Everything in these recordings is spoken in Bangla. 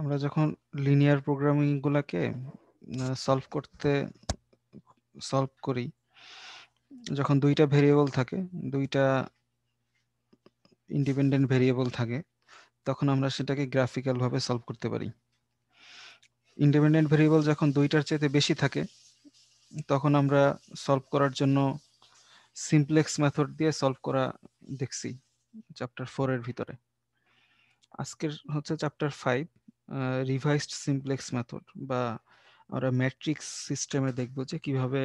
আমরা যখন লিনিয়ার প্রোগ্রামিং গুলাকে সলভ করতে সলভ করি যখন দুইটা ভেরিয়েবল থাকে দুইটা ইন্ডিপেন্ডেন্ট ভেরিয়েবল থাকে তখন আমরা সেটাকে গ্রাফিক্যাল ভাবে সলভ করতে পারি ইন্ডিপেন্ডেন্ট ভেরিয়েবল যখন দুইটার চেয়ে বেশি থাকে তখন আমরা সলভ করার জন্য সিমপ্লেক্স মেথড দিয়ে সলভ করা দেখছি চ্যাপ্টার ফোরের ভিতরে আজকের হচ্ছে chapter five revised simplex method বা আমরা ম্যাট্রিক্স সিস্টেমে দেখব যে কিভাবে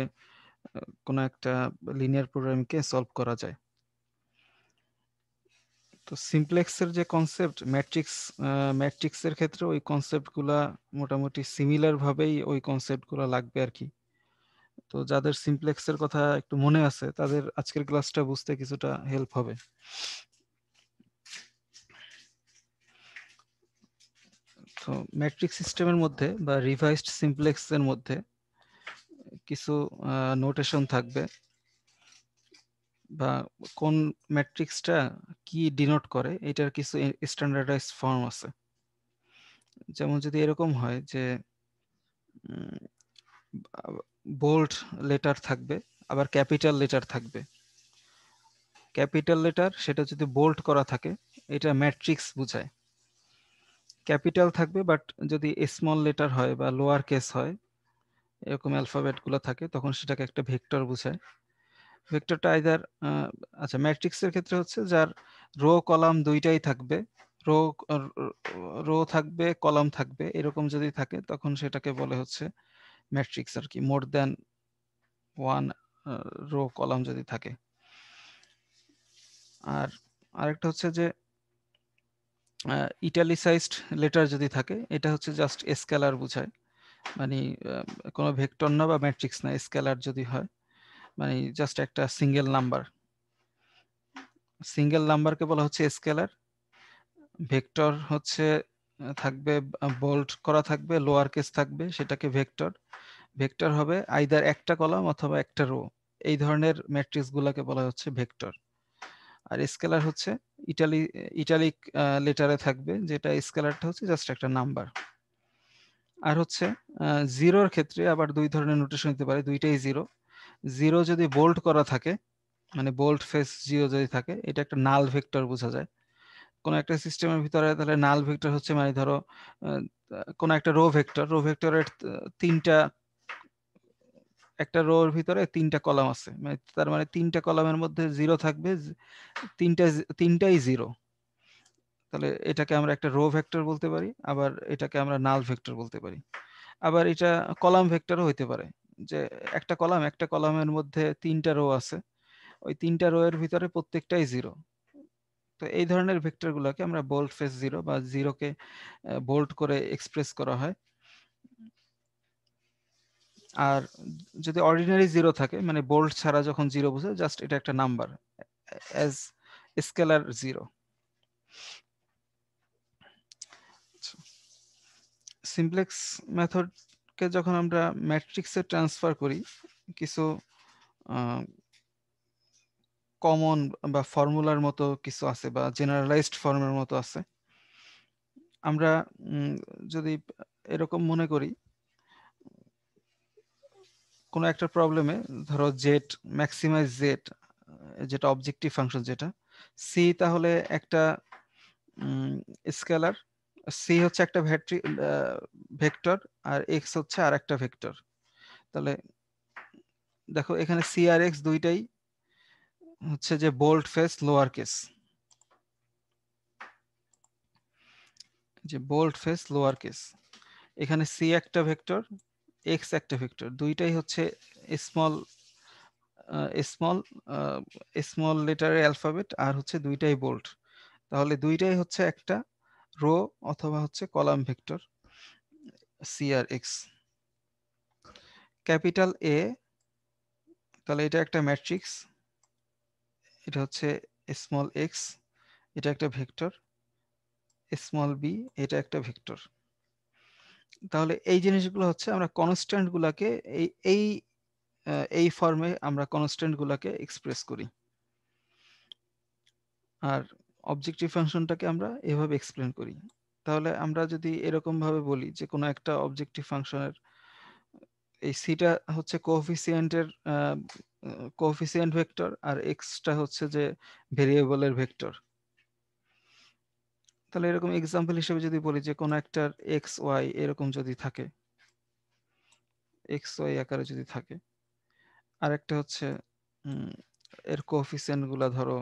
কোনো একটা লিনিয়ার প্রোগ্রামকে সলভ করা যায় তো সিমপ্লেক্সের যে কনসেপ্ট ম্যাট্রিক্স ম্যাট্রিক্সের ক্ষেত্রে ওই কনসেপ্টগুলা মোটামুটি সিমিলার ভাবেই ওই কনসেপ্টগুলো লাগবে আর কি তো যাদের সিমপ্লেক্সের কথা একটু মনে আছে তাদের আজকের ক্লাসটা বুঝতে কিছুটা হেল্প হবে তো ম্যাট্রিক্স সিস্টেমের মধ্যে বা রিভাইসড সিমপ্লেক্সের মধ্যে কিছু নোটেশন থাকবে বা কোন ম্যাট্রিক্সটা কি ডিনোট করে এটার কিছু স্ট্যান্ডার্ডাইজ ফর্ম আছে যেমন যদি এরকম হয় যে বোল্ড লেটার থাকবে আবার ক্যাপিটাল লেটার থাকবে ক্যাপিটাল লেটার সেটা যদি বোল্ড করা থাকে এটা ম্যাট্রিক্স বোঝায় ক্যাপিটাল থাকবে বাট যদি স্মল লেটার হয় বা লোয়ার কেস হয় এরকম অ্যালফাবেটগুলো থাকে তখন সেটাকে একটা ভেক্টর বোঝায় ভেক্টরটা আইদার আচ্ছা ম্যাট্রিক্সের ক্ষেত্রে হচ্ছে যার রো কলাম দুইটাই থাকবে রো রো থাকবে কলাম থাকবে এরকম যদি থাকে তখন সেটাকে বলে হচ্ছে ম্যাট্রিক্স আর কি more than one row column যদি থাকে আর আরেকটা হচ্ছে যে ইটালিসাইজড লেটার যদি থাকে এটা হচ্ছে জাস্ট স্কেলার বোঝায় মানে কোনো ভেক্টর না বা ম্যাট্রিক্স না স্কেলার যদি হয় মানে জাস্ট একটা সিঙ্গেল নাম্বার সিঙ্গেল নাম্বারকে বলা হচ্ছে স্কেলার ভেক্টর হচ্ছে থাকবে বোল্ড করা থাকবে লোয়ার কেস থাকবে সেটাকে ভেক্টর ভেক্টর হবে আইদার একটা কলাম অথবা একটা রো এই ধরনের ম্যাট্রিক্সগুলোকে বলা হচ্ছে ভেক্টর আর স্কেলার হচ্ছে ইটালি ইটালিক লেটারে থাকবে যেটা স্কেলারটা হচ্ছে জাস্ট একটা নাম্বার আর হচ্ছে জিরোর ক্ষেত্রে আবার দুই ধরনের নোটেশন দিতে পারে দুইটাই জিরো জিরো যদি বোল্ড করা থাকে মানে বোল্ড ফেস জিরো যদি থাকে এটা একটা নাল ভেক্টর বোঝা যায় কোন একটা সিস্টেমের ভিতরে তাহলে নাল ভেক্টর হচ্ছে মানে ধরো কোন একটা রো ভেক্টর রো ভেক্টরের তিনটা একটা এর ভিতরে তিনটা কলাম আছে মানে তার মানে তিনটা কলামের মধ্যে জিরো থাকবে তিনটা তিনটাই জিরো তাহলে এটাকে আমরা একটা রো ভেক্টর বলতে পারি আবার এটাকে আমরা নাল ভেক্টর বলতে পারি আবার এটা কলাম ভেক্টরও হইতে পারে যে একটা কলাম একটা কলামের মধ্যে তিনটা রো আছে ওই তিনটা রো এর ভিতরে প্রত্যেকটাই জিরো তো এই ধরনের ভেক্টরগুলোকে আমরা বোল্ড ফেস জিরো বা জিরোকে বোল্ড করে এক্সপ্রেস করা হয় আর যদি অর্ডিনারি জিরো থাকে মানে বোল্ড ছাড়া যখন জিরো বোঝে জাস্ট এটা একটা number as scalar zero simplex মেথডকে যখন আমরা ম্যাট্রিক্সে ট্রান্সফার করি কিছু কমন বা ফর্মুলার মতো কিছু আছে বা জেনারেলাইজড ফর্মের মতো আছে আমরা যদি এরকম মনে করি কোনো একটা প্রবলেমে ধরো জেট ম্যাক্সিমাইজ জেট যেটা অবজেক্টিভ ফাংশন যেটা সি তাহলে একটা স্কেলার সি হচ্ছে একটা ভ্যাট্রি ভেক্টর আর এক্স হচ্ছে আর একটা ভেক্টর তাহলে দেখো এখানে সি আর এক্স দুইটাই হচ্ছে যে বোল্ড ফেস লোয়ার কেস যে বোল্ড ফেস লোয়ার কেস এখানে সি একটা ভেক্টর এক্স একটা ভেক্টর দুইটাই হচ্ছে স্মল স্মল স্মল লেটারের অ্যালফাবেট আর হচ্ছে দুইটাই বোল্ড তাহলে দুইটাই হচ্ছে একটা রো অথবা হচ্ছে column vector CR X capital A তাহলে এটা একটা ম্যাট্রিক্স এটা হচ্ছে স্মল এক্স এটা একটা ভেক্টর স্মল বি এটা একটা ভেক্টর তাহলে এই জিনিসগুলো হচ্ছে আমরা কনস্ট্যান্ট গুলাকে এই এই এই ফর্মে আমরা কনস্ট্যান্ট গুলাকে এক্সপ্রেস করি আর অবজেক্টিভ ফাংশনটাকে আমরা এভাবে এক্সপ্লেন করি তাহলে আমরা যদি এরকম ভাবে বলি যে কোনো একটা অবজেক্টিভ ফাংশনের এই সিটা হচ্ছে কোফিসিয়েন্টের কোফিসিয়েন্ট ভেক্টর আর এক্সটা হচ্ছে যে ভেরিয়েবলের ভেক্টর তাহলে এরকম এক্সাম্পল হিসেবে যদি বলি যে কোনো একটার এক্স ওয়াই এরকম যদি থাকে এক্স ওয়াই আকারে যদি থাকে আর একটা হচ্ছে এর কোফিসিয়েন্ট গুলা ধরো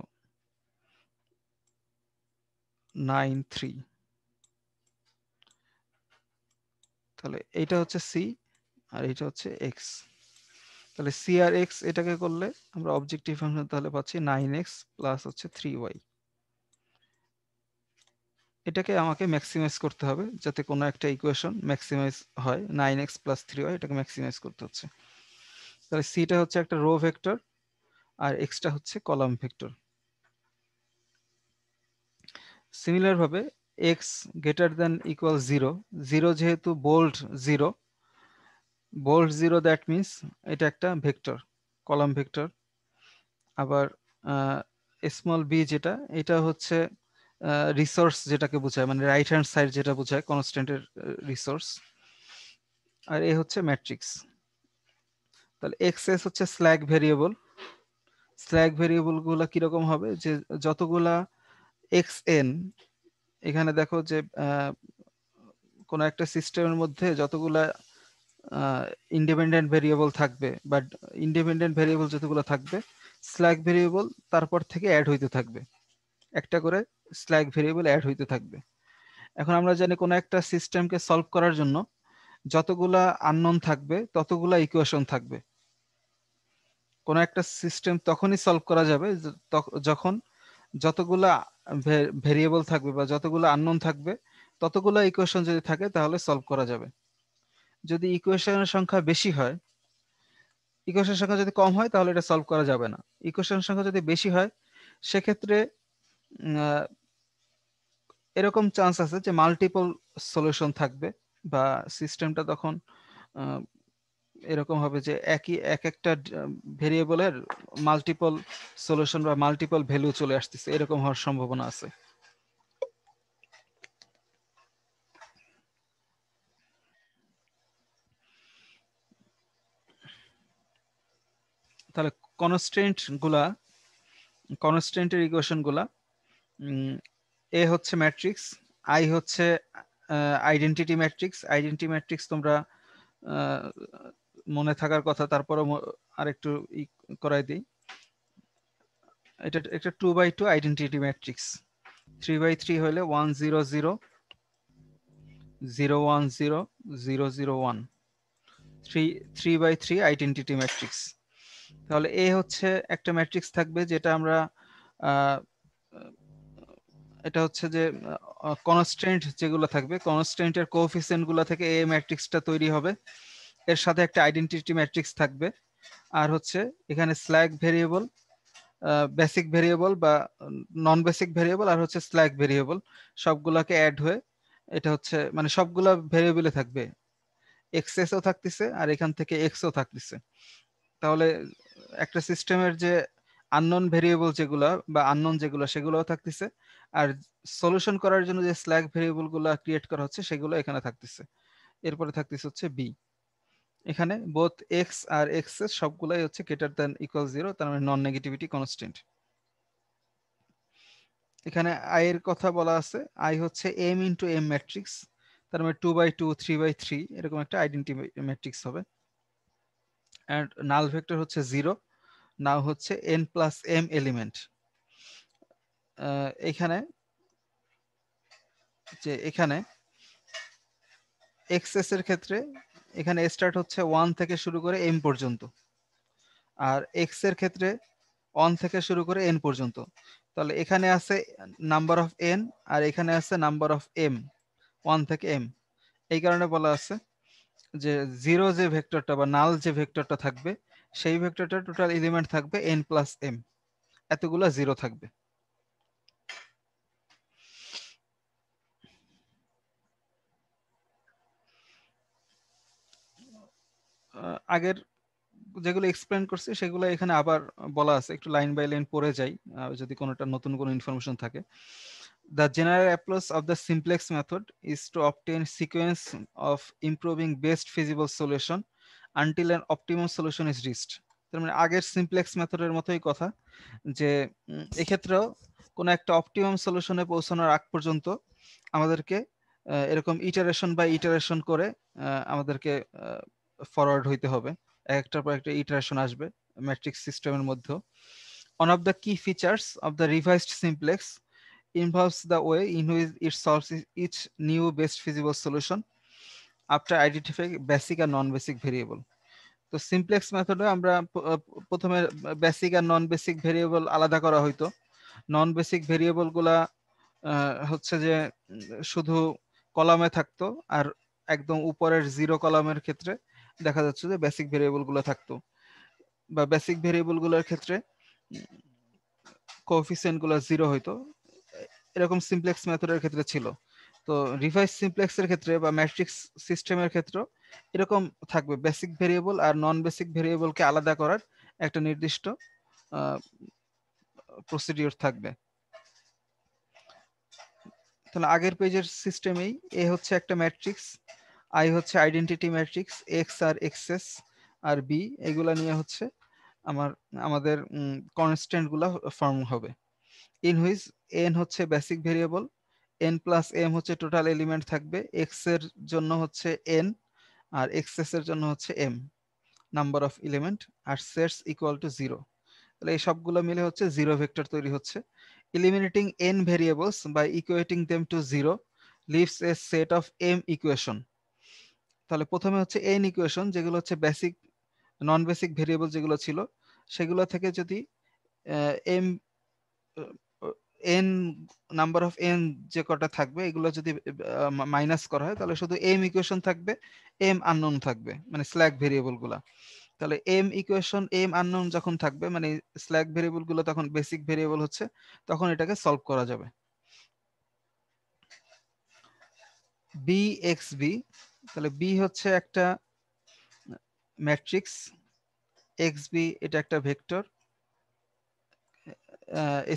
নাইন থ্রি তাহলে এইটা হচ্ছে সি আর এইটা হচ্ছে এক্স তাহলে সি আর এক্স এটাকে করলে আমরা অবজেক্টিভ ফাংশন তাহলে পাচ্ছি নাইন এক্স প্লাস হচ্ছে থ্রি ওয়াই এটাকে আমাকে ম্যাক্সিমাইজ করতে হবে যাতে কোনো একটা ইকুয়েশন ম্যাক্সিমাইজ হয় নাইন এক্স প্লাস থ্রি হয় এটাকে ম্যাক্সিমাইজ করতে হচ্ছে তাহলে সিটা হচ্ছে একটা রো ভেক্টর আর এক্সটা হচ্ছে কলাম ভেক্টর সিমিলার ভাবে X greater than equal zero zero যেহেতু bold zero bold zero that means এটা একটা ভেক্টর কলাম ভেক্টর আবার স্মল বি যেটা এটা হচ্ছে রিসোর্স যেটাকে বোঝায় মানে রাইট হ্যান্ড সাইড যেটা বোঝায় কনস্ট্যান্টের রিসোর্স আর এ হচ্ছে ম্যাট্রিক্স তাহলে এক্সএস হচ্ছে স্ল্যাগ ভেরিয়েবল স্ল্যাগ ভেরিয়েবলগুলো কিরকম হবে যে যতগুলা এক্স এন এখানে দেখো যে কোনো একটা সিস্টেমের মধ্যে যতগুলা ইন্ডিপেন্ডেন্ট ভেরিয়েবল থাকবে বাট ইন্ডিপেন্ডেন্ট ভেরিয়েবল যতগুলো থাকবে স্ল্যাগ ভেরিয়েবল তারপর থেকে অ্যাড হইতে থাকবে একটা করে স্ল্যাগ ভেরিয়েবল অ্যাড হইতে থাকবে এখন আমরা জানি কোনো একটা সিস্টেমকে সলভ করার জন্য যতগুলা আননোন থাকবে ততগুলা ইকুয়েশন থাকবে কোনো একটা সিস্টেম তখনই সলভ করা যাবে যখন যতগুলা ভেরিয়েবল থাকবে বা যতগুলো আননোন থাকবে ততগুলো ইকুয়েশন যদি থাকে তাহলে সলভ করা যাবে যদি ইকুয়েশনের সংখ্যা বেশি হয় ইকুয়েশনের সংখ্যা যদি কম হয় তাহলে এটা সলভ করা যাবে না ইকুয়েশনের সংখ্যা যদি বেশি হয় সেক্ষেত্রে এরকম চান্স আছে যে মাল্টিপল সলিউশন থাকবে বা সিস্টেমটা তখন এরকম হবে যে একই এক একটা ভেরিয়েবলের মাল্টিপল সলিউশন বা মাল্টিপল ভ্যালু চলে আসতেছে এরকম হওয়ার সম্ভাবনা আছে তাহলে কনস্টেন্ট গুলা কনস্টেন্টের ইকুয়েশন গুলা এ হচ্ছে ম্যাট্রিক্স আই হচ্ছে আইডেন্টিটি ম্যাট্রিক্স আইডেন্টিটি ম্যাট্রিক্স তোমরা মনে থাকার কথা তারপরও আরেকটু ই করাই দিই এটা একটা two by two identity matrix three by three হলে one zero zero zero one zero zero zero one three three by three identity matrix তাহলে এ হচ্ছে একটা ম্যাট্রিক্স থাকবে যেটা আমরা এটা হচ্ছে যে কনস্ট্যান্ট যেগুলো থাকবে কনস্ট্যান্টের কোফিসিয়েন্ট গুলো থেকে এ ম্যাট্রিক্সটা তৈরি হবে এর সাথে একটা আইডেন্টিটি ম্যাট্রিক্স থাকবে আর হচ্ছে এখানে স্ল্যাক ভেরিয়েবল বেসিক ভেরিয়েবল বা নন বেসিক ভেরিয়েবল আর হচ্ছে স্ল্যাক ভেরিয়েবল সবগুলোকে অ্যাড হয়ে এটা হচ্ছে মানে সবগুলা ভেরিয়েবলে থাকবে এক্সএসও থাকতেছে আর এখান থেকে এক্সও থাকতেছে তাহলে একটা সিস্টেমের যে আননোন ভেরিয়েবল যেগুলো বা আননোন যেগুলো সেগুলোও থাকতেছে আর সলিউশন করার জন্য যে স্ল্যাগ ভেরিয়েবল গুলো ক্রিয়েট করা হচ্ছে সেগুলো এখানে থাকতেছে এরপরে থাকতেছে হচ্ছে বি এখানে বোথ এক্স আর এক্স এর সবগুলাই হচ্ছে গ্রেটার দ্যান ইকুয়াল জিরো তার মানে নন নেগেটিভিটি কনস্ট্যান্ট এখানে আই এর কথা বলা আছে আই হচ্ছে এম ইন্টু এম ম্যাট্রিক্স তার মানে two by two three by three এরকম একটা আইডেন্টি ম্যাট্রিক্স হবে অ্যান্ড নাল ভেক্টর হচ্ছে জিরো নাও হচ্ছে এন প্লাস এম এলিমেন্ট এখানে যে এখানে এক্সএস এর ক্ষেত্রে এখানে স্টার্ট হচ্ছে ওয়ান থেকে শুরু করে এম পর্যন্ত আর এক্স এর ক্ষেত্রে ওয়ান থেকে শুরু করে এন পর্যন্ত তাহলে এখানে আছে নাম্বার অফ এন আর এখানে আছে নাম্বার অফ এম ওয়ান থেকে এম এই কারণে বলা আছে যে জিরো যে ভেক্টরটা বা নাল যে ভেক্টরটা থাকবে সেই ভেক্টরটা টোটাল এলিমেন্ট থাকবে এন প্লাস এম এতগুলা জিরো থাকবে আগের যেগুলো এক্সপ্লেন করছি সেগুলো এখানে আবার বলা আছে একটু লাইন বাই লাইন পড়ে যাই যদি কোনোটা নতুন কোনো ইনফরমেশন থাকে the general approach of the simplex method is to obtain sequence of improving best feasible solution until an optimum solution is reached তার মানে আগের সিমপ্লেক্স মেথডের মতোই কথা যে এক্ষেত্রেও কোনো একটা অপটিমাম সলিউশনে পৌঁছানোর আগ পর্যন্ত আমাদেরকে এরকম ইটারেশন বা ইটারেশন করে আমাদেরকে ফরওয়ার্ড হইতে হবে একটার পর একটা ইটারেশন আসবে ম্যাট্রিক্স সিস্টেমের মধ্যে one of the key features of the revised simplex involves the way in which it solves each new best feasible solution after identify basic আর নন বেসিক ভেরিয়েবল তো সিমপ্লেক্স মেথডে আমরা প্রথমে বেসিক আর নন বেসিক ভেরিয়েবল আলাদা করা হইতো নন বেসিক ভেরিয়েবলগুলা হচ্ছে যে শুধু কলামে থাকতো আর একদম উপরের জিরো কলামের ক্ষেত্রে দেখা যাচ্ছে যে বেসিক গুলো থাকতো বা বেসিক গুলোর ক্ষেত্রে গুলো জিরো হইতো এরকম সিমপ্লেক্স মেথডের ক্ষেত্রে ছিল তো রিভাইস সিমপ্লেক্সের ক্ষেত্রে বা ম্যাট্রিক্স সিস্টেমের ক্ষেত্রেও এরকম থাকবে বেসিক ভেরিয়েবল আর নন বেসিক ভেরিয়েবলকে আলাদা করার একটা নির্দিষ্ট প্রসিডিওর থাকবে তাহলে আগের পেজের সিস্টেমেই এ হচ্ছে একটা ম্যাট্রিক্স আই হচ্ছে আইডেন্টিটি ম্যাট্রিক্স এক্স আর এক্সএস আর বি এগুলা নিয়ে হচ্ছে আমার আমাদের কনস্ট্যান্টগুলা ফর্ম হবে ইন হুইচ এন হচ্ছে basic variable N plus M হচ্ছে টোটাল এলিমেন্ট থাকবে এক্স এর জন্য হচ্ছে এন আর এক্সএস এর জন্য হচ্ছে এম নাম্বার অফ এলিমেন্ট আর সেটস ইকুয়াল টু জিরো তাহলে এই সবগুলো মিলে হচ্ছে জিরো ভেক্টর তৈরি হচ্ছে ইলিমিনেটিং এন ভেরিয়েবলস বা equating them two zero leaves a set of M equation তাহলে প্রথমে হচ্ছে এন ইকুয়েশন যেগুলো হচ্ছে বেসিক নন বেসিক ভেরিয়েবল যেগুলো ছিল সেগুলো থেকে যদি M N number of N যে কটা থাকবে এগুলো যদি মাইনাস করা হয় তাহলে শুধু এম ইকুয়েশন থাকবে এম আননোন থাকবে মানে স্ল্যাক ভেরিয়েবলগুলা তাহলে এম ইকুয়েশন এম আননোন যখন থাকবে মানে স্ল্যাক ভেরিয়েবলগুলো তখন বেসিক ভেরিয়েবল হচ্ছে তখন এটাকে সলভ করা যাবে বি এক্স বি তাহলে বি হচ্ছে একটা ম্যাট্রিক্স এক্স বি এটা একটা vector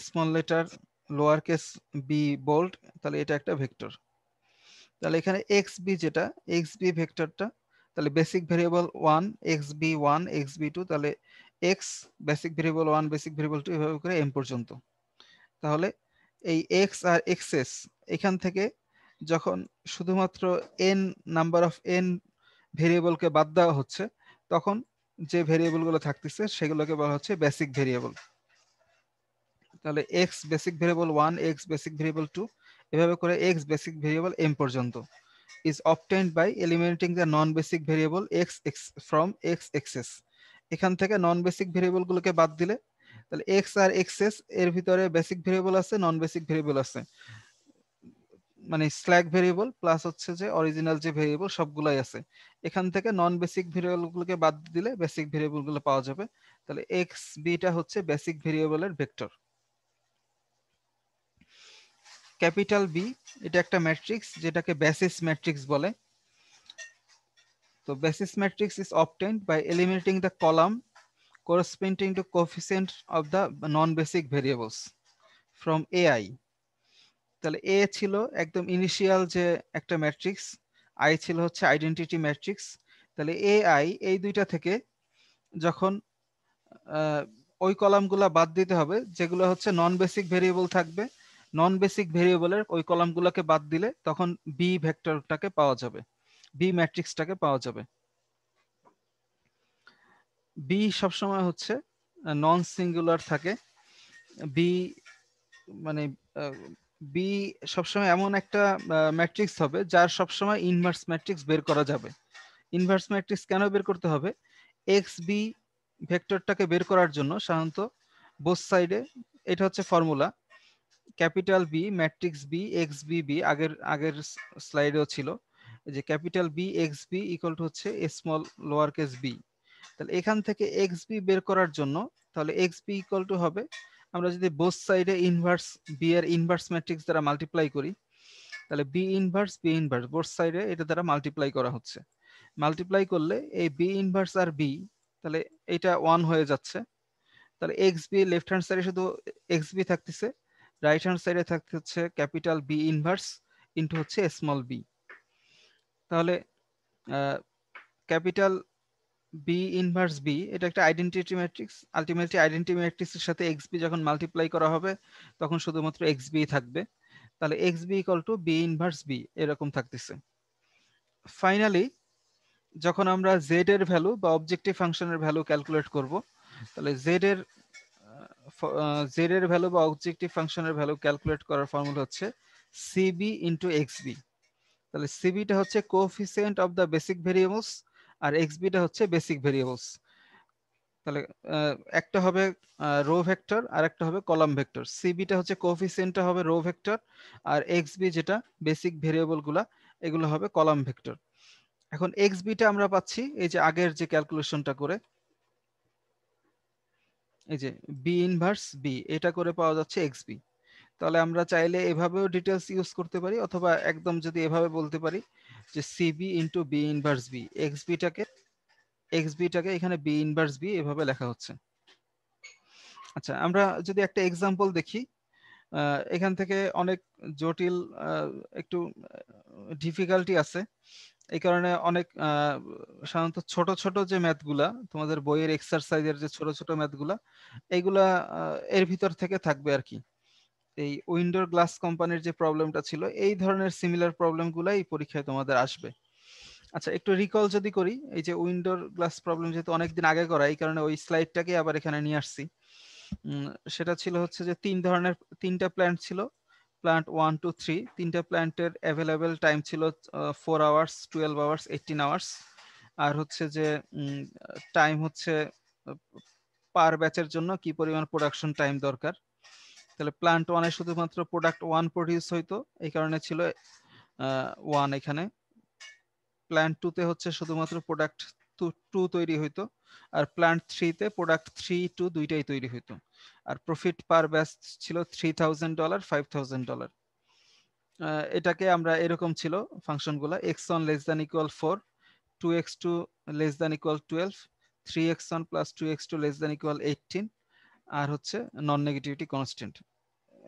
small letter lower case B bold তাহলে এটা একটা ভেক্টর তাহলে এখানে এক্স বি যেটা এক্স বি ভেক্টরটা তাহলে basic variable one X B one X B two তাহলে X basic variable one basic variable two এভাবে করে এম পর্যন্ত তাহলে এই এক্স আর এক্সেস এখান থেকে যখন শুধুমাত্র এন নাম্বার অফ এন ভেরিয়েবলকে বাদ দেওয়া হচ্ছে তখন যে ভেরিয়েবলগুলো থাকতেছে সেগুলোকে বলা হচ্ছে বেসিক ভেরিয়েবল তাহলে X basic variable one X basic variable two এভাবে করে এক্স বেসিক ভেরিয়েবল এম পর্যন্ত is obtained by eliminating the non basic variable X X from X X S এখান থেকে নন বেসিক ভেরিয়েবলগুলোকে বাদ দিলে তাহলে এক্স আর এক্সেস এর ভিতরে বেসিক ভেরিয়েবল আছে নন বেসিক ভেরিয়েবল আছে মানে স্ল্যাক ভেরিয়েবল প্লাস হচ্ছে যে অরিজিনাল যে ভেরিয়েবল সবগুলাই আছে এখান থেকে নন বেসিক ভেরিয়েবলগুলোকে বাদ দিলে বেসিক ভেরিয়েবলগুলো পাওয়া যাবে তাহলে এক্স বিটা হচ্ছে বেসিক ভেরিয়েবলের ভেক্টর ক্যাপিটাল বি এটা একটা ম্যাট্রিক্স যেটাকে বেসিস ম্যাট্রিক্স বলে তো basis matrix is obtained by eliminating the column corresponding to coefficient of the non basic variables from AI তাহলে এ ছিল একদম ইনিশিয়াল যে একটা ম্যাট্রিক্স আই ছিল হচ্ছে আইডেন্টিটি ম্যাট্রিক্স তাহলে এ আই এই দুইটা থেকে যখন ওই কলামগুলো বাদ দিতে হবে যেগুলো হচ্ছে নন বেসিক ভেরিয়েবল থাকবে নন বেসিক ভেরিয়েবলের ওই কলামগুলোকে বাদ দিলে তখন বি ভেক্টরটাকে পাওয়া যাবে বি ম্যাট্রিক্সটাকে পাওয়া যাবে বি সবসময় হচ্ছে নন সিঙ্গুলার থাকে বি মানে বি সবসময় এমন একটা ম্যাট্রিক্স হবে যার সবসময় ইনভার্স ম্যাট্রিক্স বের করা যাবে ইনভার্স ম্যাট্রিক্স কেন বের করতে হবে এক্স বি ভেক্টরটাকে বের করার জন্য সাধারণত বোস সাইডে এটা হচ্ছে formula capital B matrix B x B B আগের আগের স্লাইডেও ছিল যে capital B x B equal to হচ্ছে স্মল লোয়ার কেস বি তাহলে এখান থেকে এক্স বি বের করার জন্য তাহলে এক্স বি ইকুয়াল টু হবে আমরা যদি বোস সাইডে ইনভার্স বি এর ইনভার্স ম্যাট্রিক্স দ্বারা মাল্টিপ্লাই করি তাহলে B inverse B inverse both সাইডে এটা দ্বারা মাল্টিপ্লাই করা হচ্ছে মাল্টিপ্লাই করলে এই বি ইনভার্স আর বি তাহলে এটা ওয়ান হয়ে যাচ্ছে তাহলে এক্স বি লেফট হ্যান্ড সাইডে শুধু এক্স বি থাকতেছে রাইট হ্যান্ড সাইডে থাকতে হচ্ছে ক্যাপিটাল বি ইনভার্স ইন্টু হচ্ছে স্মল বি তাহলে ক্যাপিটাল বি ইনভার্স বি এটা একটা আইডেন্টিটি ম্যাট্রিক্স আলটিমেটলি আইডেন্টি এর সাথে এক্স বি যখন মাল্টিপ্লাই করা হবে তখন শুধুমাত্র এক্স বি থাকবে তাহলে X B equal to B inverse B এরকম থাকতেছে ফাইনালি যখন আমরা জেড এর ভ্যালু বা অবজেক্টিভ ফাংশনের ভ্যালু ক্যালকুলেট করব তাহলে জেড এর জেড এর ভ্যালু বা অবজেক্টিভ ফাংশনের ভ্যালু ক্যালকুলেট করার ফর্মুলা হচ্ছে সিবি ইন্টু এক্স বি তাহলে সিবিটা হচ্ছে coefficient of the basic variables আর এক্স বিটা হচ্ছে বেসিক ভেরিয়েবলস তাহলে একটা হবে রো ভেক্টর আর একটা হবে কলাম ভেক্টর সি বিটা হচ্ছে কোফিসিয়েন্টটা হবে রো ভেক্টর আর এক্স বি যেটা বেসিক ভেরিয়েবলগুলা এগুলো হবে কলাম ভেক্টর এখন এক্স বিটা আমরা পাচ্ছি এই যে আগের যে ক্যালকুলেশনটা করে এই যে বি ইনভার্স বি এটা করে পাওয়া যাচ্ছে এক্স বি তাহলে আমরা চাইলে এভাবেও ডিটেলস ইউজ করতে পারি অথবা একদম যদি এভাবে বলতে পারি যে C B into B inverse B X বিটাকে এক্স বিটাকে এখানে বি ইনভার্স বি এভাবে লেখা হচ্ছে আচ্ছা আমরা যদি একটা এক্সাম্পল দেখি এখান থেকে অনেক জটিল একটু ডিফিকাল্টি আছে এই কারণে অনেক সাধারণত ছোট ছোট যে ম্যাথগুলা তোমাদের বইয়ের এক্সারসাইজের যে ছোট ছোট ম্যাথগুলা এইগুলা এর ভিতর থেকে থাকবে আর কি এই উইন্ডোর গ্লাস কোম্পানির যে প্রবলেমটা ছিল এই ধরনের সিমিলার প্রবলেমগুলাই এই পরীক্ষায় তোমাদের আসবে আচ্ছা একটু রিকল যদি করি এই যে উইন্ডোর গ্লাস প্রবলেম যেহেতু অনেকদিন আগে করা এই কারণে ওই স্লাইডটাকে আবার এখানে নিয়ে আসছি সেটা ছিল হচ্ছে যে তিন ধরনের তিনটা প্ল্যান্ট ছিল প্ল্যান্ট ওয়ান টু থ্রি তিনটা প্ল্যান্টের অ্যাভেলেবেল টাইম ছিল four hours twelve hours eighteen hours আর হচ্ছে যে টাইম হচ্ছে পার ব্যাচের জন্য কি পরিমাণ প্রোডাকশন টাইম দরকার তাহলে প্লান্ট ওয়ানে শুধুমাত্র প্রোডাক্ট ওয়ান প্রডিউস হইতো এই কারণে ছিল ওয়ান এখানে প্ল্যান্ট টুতে হচ্ছে শুধুমাত্র প্রোডাক্ট টু তৈরি হইতো আর প্ল্যান্ট থ্রিতে প্রোডাক্ট থ্রি টু দুইটাই তৈরি হইতো আর প্রফিট পার ব্যাচ ছিল three thousand dollar five thousand dollar এটাকে আমরা এরকম ছিল ফাংশনগুলো X one less than equal four two X two less than equal twelve three X one plus two X two less than equal eighteen আর হচ্ছে নন নেগেটিভিটি কনস্ট্যান্ট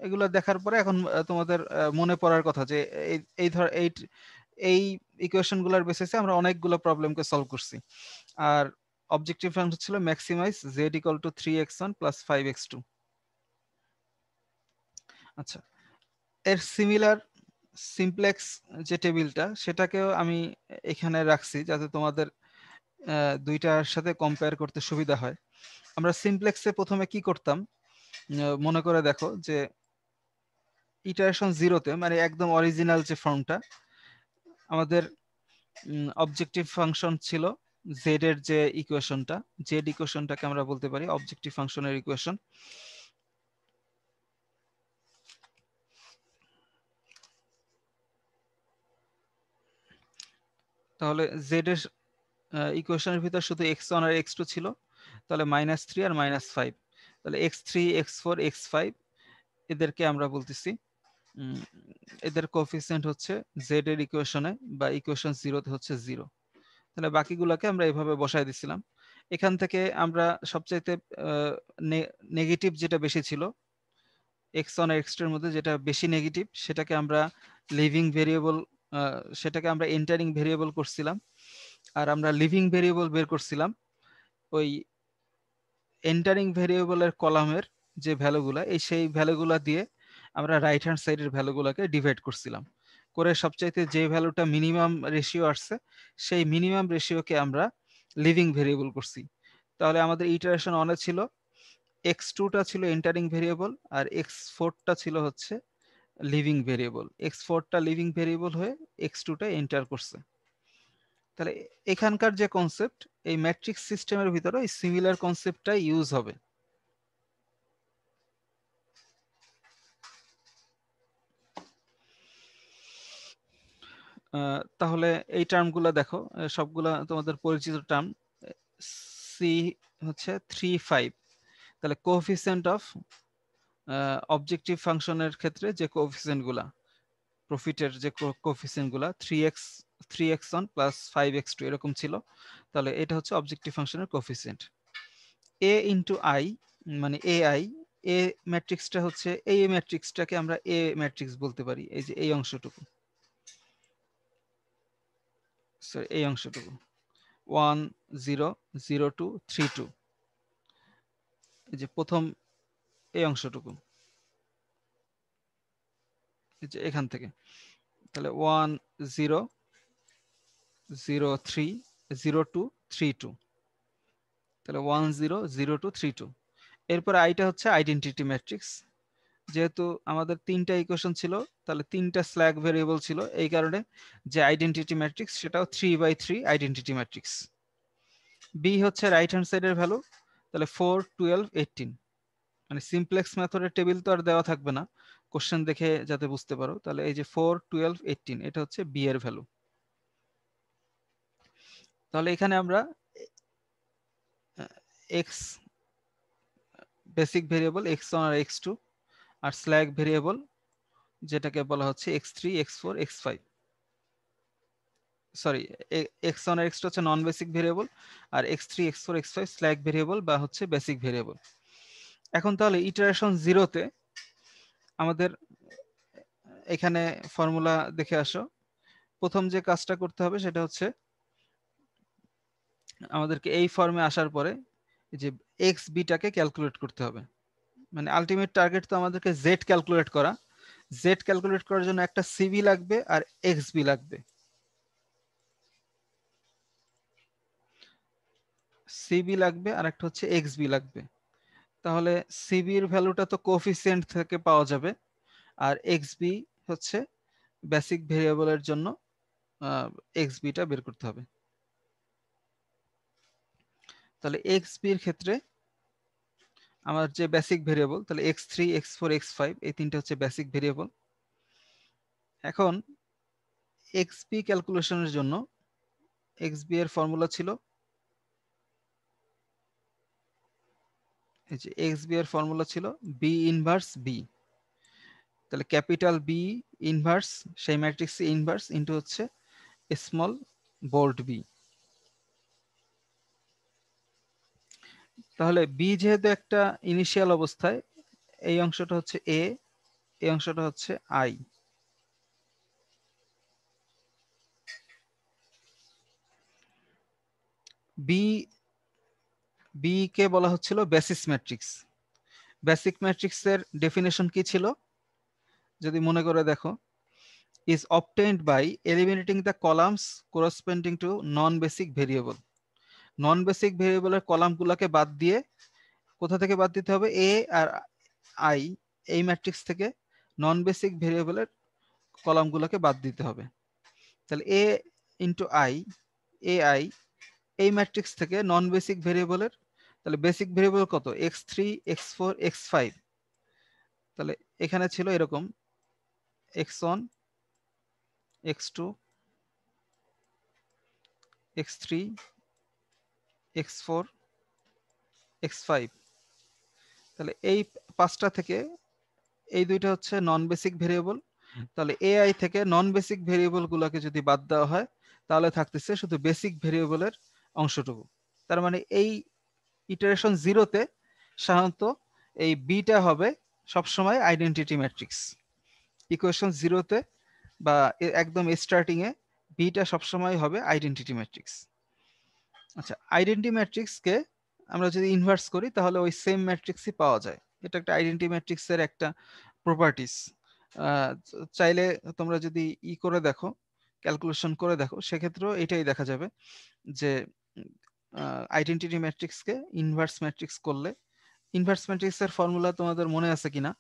এগুলো দেখার পরে এখন তোমাদের মনে পড়ার কথা যে এই ধর এই এই ইকুয়েশনগুলোর বেসিসে আমরা অনেকগুলো প্রবলেমকে সলভ করছি আর অবজেক্টিভ ফাংশন ছিল maximise Z equal to three X one plus five x two আচ্ছা এর সিমিলার সিমপ্লেক্স যে টেবিলটা সেটাকেও আমি এখানে রাখছি যাতে তোমাদের দুইটার সাথে কম্পেয়ার করতে সুবিধা হয় আমরা সিমপ্লেক্সে প্রথমে কি করতাম মনে করে দেখো যে ইটারেশন জিরোতে মানে একদম অরিজিনাল যে ফর্মটা আমাদের অবজেক্টিভ ফাংশন ছিল জেড এর যে ইকুয়েশনটা জেড ইকুয়েশনটাকে আমরা বলতে পারি অবজেক্টিভ ফাংশনের ইকুয়েশন তাহলে জেড এর ইকুয়েশনের ভিতর শুধু এক্স ওয়ান আর এক্স টু ছিল তাহলে মাইনাস থ্রি আর মাইনাস ফাইভ তাহলে x three x four x five এদেরকে আমরা বলতেছি এদের কোফিসিয়েন্ট হচ্ছে জেড এর ইকুয়েশনে বা ইকুয়েশন জিরোতে হচ্ছে জিরো তাহলে বাকিগুলোকে আমরা এভাবে বসায় দিছিলাম এখান থেকে আমরা সবচাইতে নেগেটিভ যেটা বেশি ছিল এক্স অন এক্স এর মধ্যে যেটা বেশি নেগেটিভ সেটাকে আমরা লিভিং ভেরিয়েবল সেটাকে আমরা এন্টারিং ভেরিয়েবল করছিলাম আর আমরা লিভিং ভেরিয়েবল বের করছিলাম ওই এন্টারিং ভেরিয়েবলের কলামের যে ভ্যালুগুলা এই সেই ভ্যালুগুলা দিয়ে আমরা রাইট হ্যান্ড সাইডের ভ্যালুগুলোকে ডিভাইড করছিলাম করে সবচাইতে যে ভ্যালুটা মিনিমাম রেশিও আসছে সেই মিনিমাম রেশিওকে আমরা লিভিং ভেরিয়েবল করছি তাহলে আমাদের ইটারেশন অনেক ছিল এক্স টুটা ছিল এন্টারিং ভেরিয়েবল আর এক্স ফোরটা ছিল হচ্ছে লিভিং ভেরিয়েবল এক্স ফোরটা লিভিং ভেরিয়েবল হয়ে এক্স টুটা এন্টার করছে তাহলে এখানকার যে কনসেপ্ট এই ম্যাট্রিক্স সিস্টেমের ভিতরে সিমিলার কনসেপ্টটা ইউজ হবে তাহলে এই টার্মগুলো দেখো সবগুলা তোমাদের পরিচিত টার্ম সি হচ্ছে থ্রি ফাইভ তাহলে কোফিসেন্ট অফ অবজেক্টিভ ফাংশনের ক্ষেত্রে যে কোফিসেন্টগুলা প্রফিটের যে কোফিসিয়েন্টগুলা three X three X one plus five x two এরকম ছিল তাহলে এটা হচ্ছে অবজেক্টিভ ফাংশনের কোফিসেন্ট এ ইন্টু আই মানে এ আই এ ম্যাট্রিক্সটা হচ্ছে এই ম্যাট্রিক্সটাকে আমরা এ ম্যাট্রিক্স বলতে পারি এই যে এই অংশটুকু সরি এই অংশটুকু one zero zero two three two এই যে প্রথম এই অংশটুকু এই যে এখান থেকে তাহলে one zero zero three zero two three two তাহলে one zero zero two three two এরপর আইটা হচ্ছে আইডেন্টিটি ম্যাট্রিক্স যেহেতু আমাদের তিনটা ইকুয়েশন ছিল তাহলে তিনটা স্ল্যাগ ভেরিয়েবল ছিল এই কারণে যে আইডেন্টিটি ম্যাট্রিক্স সেটাও three by three identity matrix B হচ্ছে রাইট হ্যান্ড সাইডের ভ্যালু তাহলে ফোর টুয়েলভ এইটিন মানে সিমপ্লেক্স মেথডের টেবিল তো আর দেওয়া থাকবে না কোশ্চেন দেখে যাতে বুঝতে পারো তাহলে এই যে ফোর টুয়েলভ এইটিন এটা হচ্ছে বি এর ভ্যালু তাহলে এখানে আমরা X basic variable X one আর এক্স টু আর স্ল্যাগ ভেরিয়েবল যেটাকে বলা হচ্ছে x three x four x five sorry X one x two হচ্ছে নন বেসিক ভেরিয়েবল আর X three x four x five slack variable বা হচ্ছে বেসিক ভেরিয়েবল এখন তাহলে ইটারেশন জিরোতে আমাদের এখানে ফর্মুলা দেখে আসো প্রথম যে কাজটা করতে হবে সেটা হচ্ছে আমাদেরকে এই ফর্মে আসার পরে যে এক্স বিটাকে ক্যালকুলেট করতে হবে মানে আলটিমেট টার্গেট তো আমাদেরকে জেড ক্যালকুলেট করা জেড ক্যালকুলেট করার জন্য একটা সিবি লাগবে আর এক্স বি লাগবে সিবি লাগবে আর একটা হচ্ছে এক্স বি লাগবে তাহলে সিবির ভ্যালুটা তো কোফিসিয়েন্ট থেকে পাওয়া যাবে আর এক্স বি হচ্ছে বেসিক ভেরিয়েবলের জন্য এক্স বিটা বের করতে হবে তাহলে এক্স বির ক্ষেত্রে আমার যে বেসিক ভেরিয়েবল তাহলে x three x four x five এই তিনটা হচ্ছে বেসিক ভেরিয়েবল এখন এক্স বি ক্যালকুলেশনের জন্য এক্স বি এর ফর্মুলা ছিল এই যে এক্স বি এর ফর্মুলা ছিল বি ইনভার্স বি তাহলে ক্যাপিটাল বি ইনভার্স সেই ম্যাট্রিক্স ইনভার্স ইনটু হচ্ছে স্মল বোল্ড বি তাহলে বি যেহেতু একটা ইনিশিয়াল অবস্থায় এই অংশটা হচ্ছে এ এই অংশটা হচ্ছে আই বি বি কে বলা হচ্ছিল বেসিস ম্যাট্রিক্স বেসিক ম্যাট্রিক্সের ডেফিনেশন কি ছিল যদি মনে করে দেখো is obtained by eliminating the columns corresponding to non basic variable non basic ভেরিয়েবলের কলামগুলোকে বাদ দিয়ে কোথা থেকে বাদ দিতে হবে এ আর আই এই ম্যাট্রিক্স থেকে নন বেসিক ভেরিয়েবলের কলামগুলোকে বাদ দিতে হবে তাহলে A into I A I এই ম্যাট্রিক্স থেকে নন বেসিক ভেরিয়েবলের তাহলে বেসিক ভেরিয়েবল কত x three x four x five তাহলে এখানে ছিল এরকম x one x two x three x four x five তাহলে এই পাঁচটা থেকে এই দুইটা হচ্ছে নন বেসিক ভেরিয়েবল তাহলে এআই থেকে নন বেসিক ভেরিয়েবলগুলোকে যদি বাদ দেওয়া হয় তাহলে থাকতেছে শুধু বেসিক ভেরিয়েবলের অংশটুকু তার মানে এই ইটারেশন জিরোতে সাধারণত এই বিটা হবে সবসময় আইডেন্টিটি ম্যাট্রিক্স ইকুয়েশন জিরোতে বা একদম স্টার্টিংয়ে বিটা সবসময় হবে আইডেন্টিটি ম্যাট্রিক্স আচ্ছা আইডেন্টি ম্যাট্রিক্সকে আমরা যদি ইনভার্স করি তাহলে ওই সেম ম্যাট্রিক্সই পাওয়া যায় এটা একটা আইডেন্টি ম্যাট্রিক্সের একটা প্রপার্টিস চাইলে তোমরা যদি ই করে দেখো ক্যালকুলেশন করে দেখো সেক্ষেত্রেও এটাই দেখা যাবে যে আইডেন্টিটি ম্যাট্রিক্সকে ইনভার্স ম্যাট্রিক্স করলে ইনভার্স ম্যাট্রিক্সের ফর্মুলা তোমাদের মনে আছে কিনা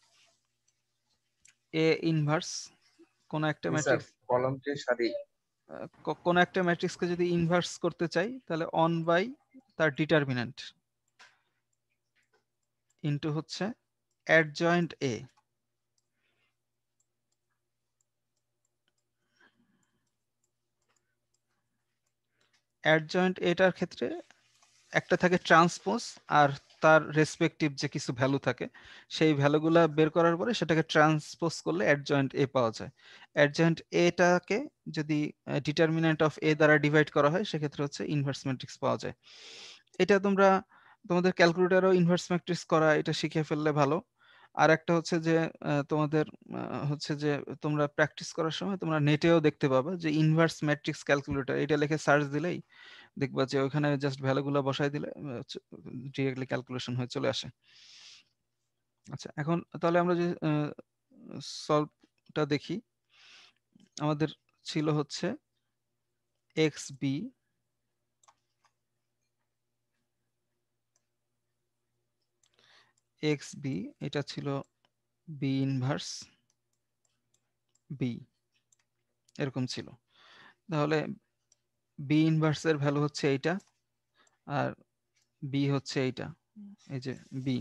এ ইনভার্স কোন একটা ম্যাট্রিক্স কলামটি সারি কোন একটা ম্যাট্রিক্সকে যদি ইনভার্স করতে চাই তাহলে অন বাই তার ডিটারমিনেন্ট ইনটু হচ্ছে অ্যাডজয়েন্ট এ অ্যাডজয়েন্ট এটার ক্ষেত্রে একটা থাকে ট্রান্সপোজ আর তার রেসপেক্টিভ যে কিছু ভ্যালু থাকে সেই ভ্যালুগুলো বের করার পরে সেটাকে ট্রান্সপোজ করলে অ্যাডজয়েন্ট এ পাওয়া যায় অ্যাডজয়েন্ট এটাকে যদি ডিটারমিনেন্ট অফ এ দ্বারা ডিভাইড করা হয় সেক্ষেত্রে হচ্ছে ইনভার্স ম্যাট্রিক্স পাওয়া যায় এটা তোমরা তোমাদের ক্যালকুলেটারও ইনভার্স ম্যাট্রিক্স করা এটা শিখে ফেললে ভালো আর একটা হচ্ছে যে তোমাদের হচ্ছে যে তোমরা প্র্যাকটিস করার সময় তোমরা নেটেও দেখতে পাবে যে ইনভার্স ম্যাট্রিক্স ক্যালকুলেটার এটা লিখে সার্চ দিলেই দেখবা যে ওখানে জাস্ট ভ্যালুগুলো বসাই দিলে ডিরেক্টলি ক্যালকুলেশন হয়ে চলে আসে আচ্ছা এখন তাহলে আমরা যে সলভটা দেখি আমাদের ছিল হচ্ছে এক্স বি এক্স বি এটা ছিল বি ইনভার্স বি এরকম ছিল তাহলে বি ইনভার্সের ভ্যালু হচ্ছে এইটা আর বি হচ্ছে এইটা এই যে বি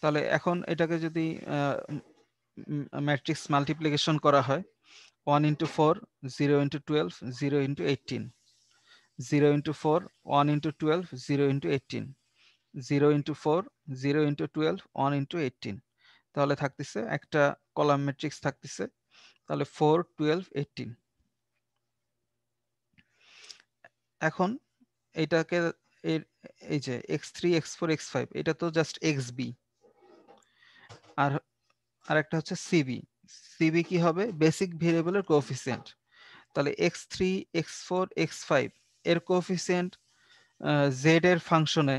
তাহলে এখন এটাকে যদি ম্যাট্রিক্স মাল্টিপ্লিকেশন করা হয় one into four zero into twelve zero into eighteen zero into four one into twelve zero into eighteen zero into four zero into twelve one into eighteen তাহলে থাকতেছে একটা কলাম ম্যাট্রিক্স থাকতেছে তাহলে ফোর টুয়েলভ এইটিন এখন এটাকে এই যে x three x four x five এটা তো জাস্ট এক্স বি আর আরেকটা হচ্ছে সিবি সিবি কি হবে বেসিক ভেরিয়েবলের কোএফিসিয়েন্ট তাহলে x three x four x five এর কোফিসিয়েন্ট z এর ফাংশনে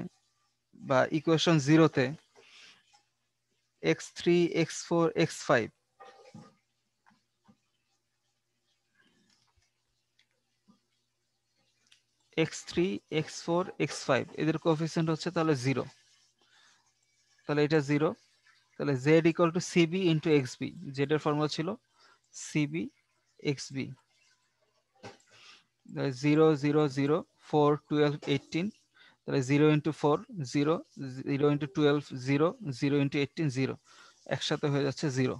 বা ইকুয়েশন জিরোতে x three x four x five x three x four x five এদের কোফিসিয়েন্ট হচ্ছে তাহলে জিরো তাহলে এটা জিরো তাহলে Z equal to CB into x B এর ফর্মুলা ছিল CB x B zero zero zero four twelve eighteen তাহলে zero into four zero zero into twelve zero zero into eighteen zero একসাথে হয়ে যাচ্ছে জিরো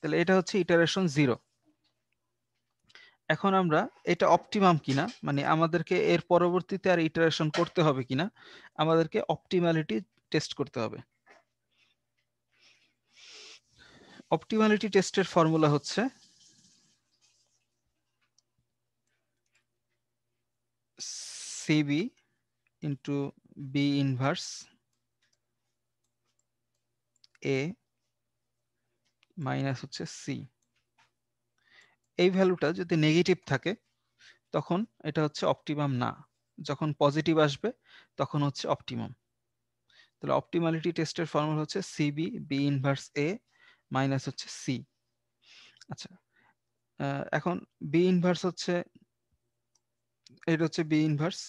তাহলে এটা হচ্ছে ইটারেশন জিরো এখন আমরা এটা অপটিমাম কিনা মানে আমাদেরকে এর পরবর্তীতে আর ইটারেশন করতে হবে কিনা আমাদেরকে অপটিমালিটি টেস্ট করতে হবে অপটিমালিটি টেস্টের ফর্মুলা হচ্ছে CB into B inverse A minus হচ্ছে সি এই ভ্যালুটা যদি নেগেটিভ থাকে তখন এটা হচ্ছে অপটিমাম না যখন পজিটিভ আসবে তখন হচ্ছে অপটিমাম তাহলে অপটিমালিটি টেস্টের ফর্মুলা হচ্ছে CB B inverse A minus হচ্ছে সি আচ্ছা এখন বি ইনভার্স হচ্ছে এটা হচ্ছে বি ইনভার্স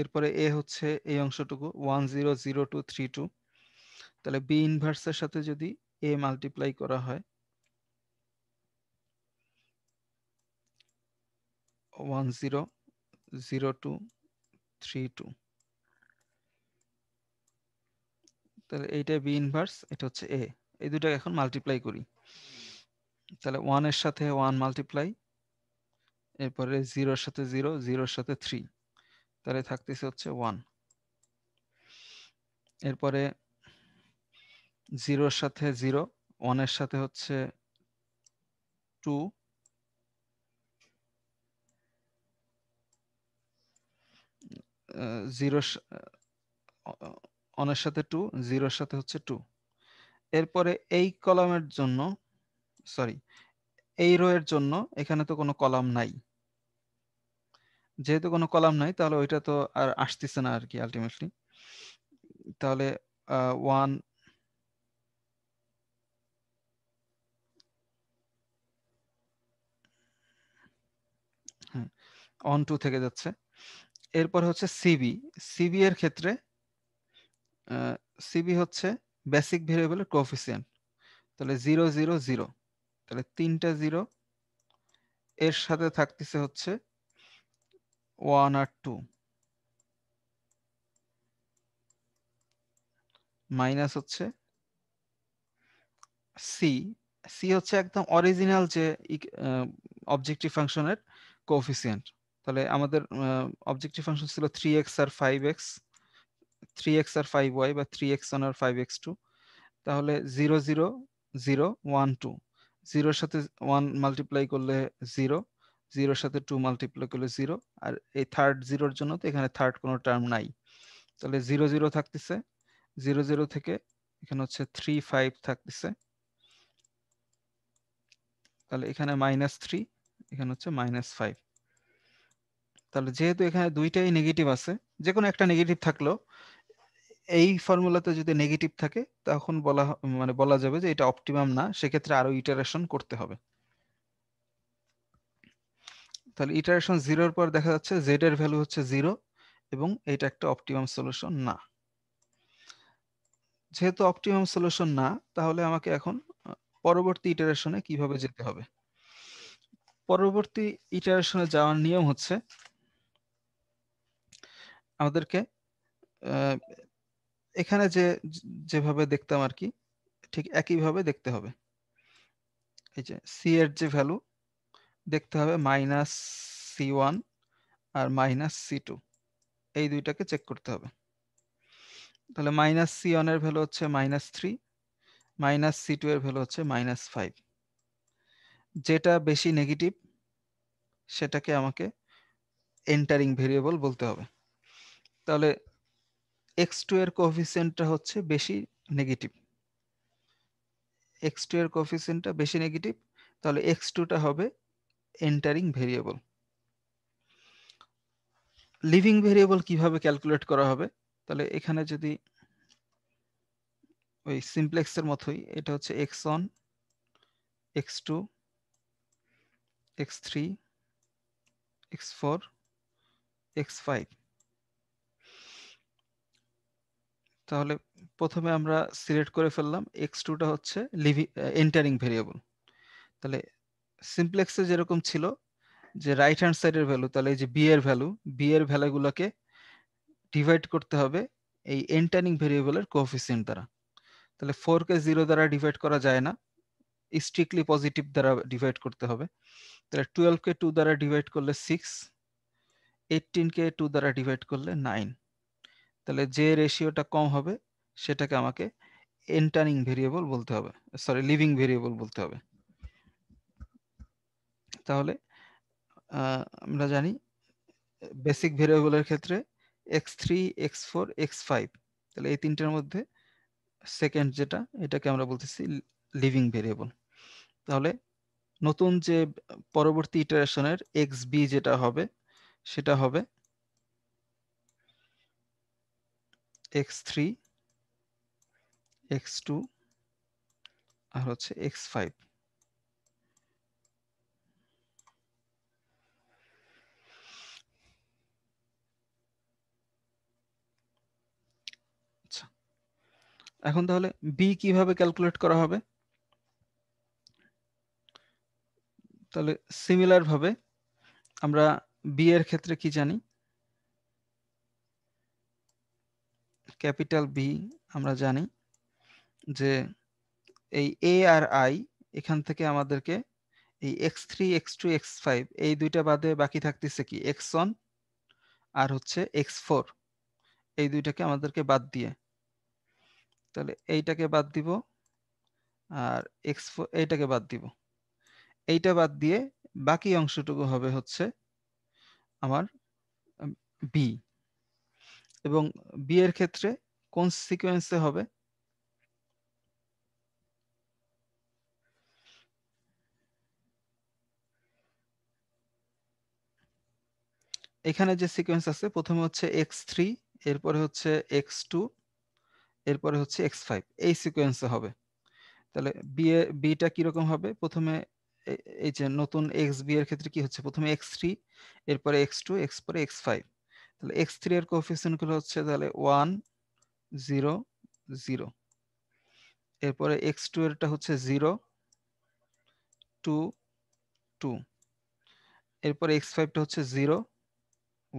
এরপরে এ হচ্ছে এই অংশটুকু one zero zero two three two তাহলে বি ইনভার্সের সাথে যদি এ মাল্টিপ্লাই করা হয় one zero zero two three two তাহলে এইটা বি ইনভার্স এটা হচ্ছে এ এই দুটাকে এখন মাল্টিপ্লাই করি তাহলে ওয়ানের সাথে ওয়ান মাল্টিপ্লাই এরপরে জিরোর সাথে জিরো জিরোর সাথে থ্রি তাহলে থাকতেছে হচ্ছে ওয়ান এরপরে জিরোর সাথে জিরো ওয়ানের সাথে হচ্ছে টু জিরো অনের সাথে টু জিরোর সাথে হচ্ছে টু এরপরে এই কলামের জন্য সরি এই রোয়ের জন্য এখানে তো কোনো কলাম নাই যেহেতু কোনো কলাম নাই তাহলে ওইটা তো আর আসতেছে না আর কি আলটিমেটলি তাহলে ওয়ান অন টু থেকে যাচ্ছে এরপর হচ্ছে সিবি সিবি এর ক্ষেত্রে সিবি হচ্ছে বেসিক ভেরিয়েবলের কোফিসিয়েন্ট তাহলে জিরো জিরো জিরো তাহলে তিনটা জিরো এর সাথে থাকতেছে হচ্ছে ওয়ান আর টু মাইনাস হচ্ছে সি সি হচ্ছে একদম অরিজিনাল যে অবজেক্টিভ ফাংশনের কোফিসিয়েন্ট তাহলে আমাদের অবজেক্টিভ ফাংশন ছিল থ্রি এক্স আর ফাইভ এক্স থ্রি এক্স আর ফাইভ ওয়াই বা থ্রি এক্স আর ফাইভ এক্স টু তাহলে zero zero zero one two জিরোর সাথে ওয়ান মাল্টিপ্লাই করলে জিরো জিরোর সাথে টু মাল্টিপ্লাই করলে জিরো আর এই থার্ড জিরোর জন্য তো এখানে থার্ড কোনো টার্ম নাই তাহলে জিরো জিরো থাকতেছে জিরো জিরো থেকে এখানে হচ্ছে থ্রি ফাইভ থাকতেছে তাহলে এখানে মাইনাস থ্রি এখানে হচ্ছে মাইনাস ফাইভ তাহলে যেহেতু এখানে দুইটাই নেগেটিভ আছে যে কোনো একটা নেগেটিভ থাকলো এই ফর্মুলাতে যদি নেগেটিভ থাকে তখন বলা মানে বলা যাবে যে এটা অপটিমাম না সেক্ষেত্রে আরো ইটারেশন করতে হবে তাহলে ইটারেশন জিরোর পর দেখা যাচ্ছে জেড এর ভ্যালু হচ্ছে জিরো এবং এটা একটা অপটিমাম সলিউশন না যেহেতু অপটিমাম সলিউশন না তাহলে আমাকে এখন পরবর্তী ইটারেশনে কিভাবে যেতে হবে পরবর্তী ইটারেশনে যাওয়ার নিয়ম হচ্ছে আমাদেরকে এখানে যে যেভাবে দেখতাম আর কি ঠিক একইভাবে দেখতে হবে এই যে সি এর যে ভ্যালু দেখতে হবে মাইনাস সি ওয়ান আর মাইনাস সি টু এই দুইটাকে চেক করতে হবে তাহলে মাইনাস সি ওয়ান এর ভ্যালু হচ্ছে minus three minus C two এর ভ্যালু হচ্ছে মাইনাস ফাইভ যেটা বেশি নেগেটিভ সেটাকে আমাকে এন্টারিং ভেরিয়েবল বলতে হবে তাহলে এক্স টু এর কোফিসিয়েন্টটা হচ্ছে বেশি নেগেটিভ এক্স টু এর কোফিসিয়েন্টটা বেশি নেগেটিভ তাহলে এক্স টুটা হবে এন্টারিং ভেরিয়েবল লিভিং ভেরিয়েবল কিভাবে ক্যালকুলেট করা হবে তাহলে এখানে যদি ওই সিমপ্লেক্সের মতোই এটা হচ্ছে x one x two x three x four x five তাহলে প্রথমে আমরা সিলেক্ট করে ফেললাম এক্স টুটা হচ্ছে লিভি এন্টারিং ভেরিয়েবল তাহলে সিমপ্লেক্সে যেরকম ছিল যে রাইট হ্যান্ড সাইডের ভ্যালু তাহলে এই যে বি এর ভ্যালু বি এর ভ্যালুগুলোকে ডিভাইড করতে হবে এই এন্টারিং ভেরিয়েবলের কোফিসিয়েন্ট দ্বারা তাহলে কে জিরো দ্বারা ডিভাইড করা যায় না স্ট্রিক্টলি পজিটিভ দ্বারা ডিভাইড করতে হবে তাহলে টুয়েলভকে টু দ্বারা ডিভাইড করলে সিক্স কে টু দ্বারা ডিভাইড করলে নাইন তাহলে যে রেশিওটা কম হবে সেটাকে আমাকে এন্টারিং ভেরিয়েবল বলতে হবে সরি লিভিং ভেরিয়েবল বলতে হবে তাহলে আমরা জানি বেসিক ভেরিয়েবলের ক্ষেত্রে x three x four x five তাহলে এই তিনটার মধ্যে সেকেন্ড যেটা এটাকে আমরা বলতেছি লিভিং ভেরিয়েবল তাহলে নতুন যে পরবর্তী ইটারেশনের এক্স বি যেটা হবে সেটা হবে x3 x2 আর হচ্ছে x5 আচ্ছা, এখন তাহলে বি কিভাবে ক্যালকুলেট করা হবে তাহলে সিমিলার ভাবে আমরা বি এর ক্ষেত্রে কি জানি ক্যাপিটাল বি আমরা জানি যে এই এ আর আই এখান থেকে আমাদেরকে এই x three x two x five এই দুইটা বাদে বাকি থাকতেছে কি এক্স ওয়ান আর হচ্ছে এক্স ফোর এই দুইটাকে আমাদেরকে বাদ দিয়ে তাহলে এইটাকে বাদ দিব আর এক্স ফোর এইটাকে বাদ দিব এইটা বাদ দিয়ে বাকি অংশটুকু হবে হচ্ছে আমার বি এবং বি এর ক্ষেত্রে কোন সিকোয়েন্সে হবে এখানে যে সিকোয়েন্স আছে প্রথমে হচ্ছে এক্স থ্রি এরপরে হচ্ছে এক্স টু এরপরে হচ্ছে এক্স ফাইভ এই সিকোয়েন্সে হবে তাহলে বি বিটা কিরকম হবে প্রথমে এই যে নতুন এক্স বি এর ক্ষেত্রে কি হচ্ছে প্রথমে এক্স থ্রি এরপরে এক্স টু এক্স পরে এক্স ফাইভ তাহলে এক্স থ্রি এর কোফিসিয়েন্ট গুলো হচ্ছে তাহলে ওয়ান জিরো জিরো এরপরে এক্স টু এরটা হচ্ছে জিরো টু টু এরপরে এক্স ফাইভটা হচ্ছে জিরো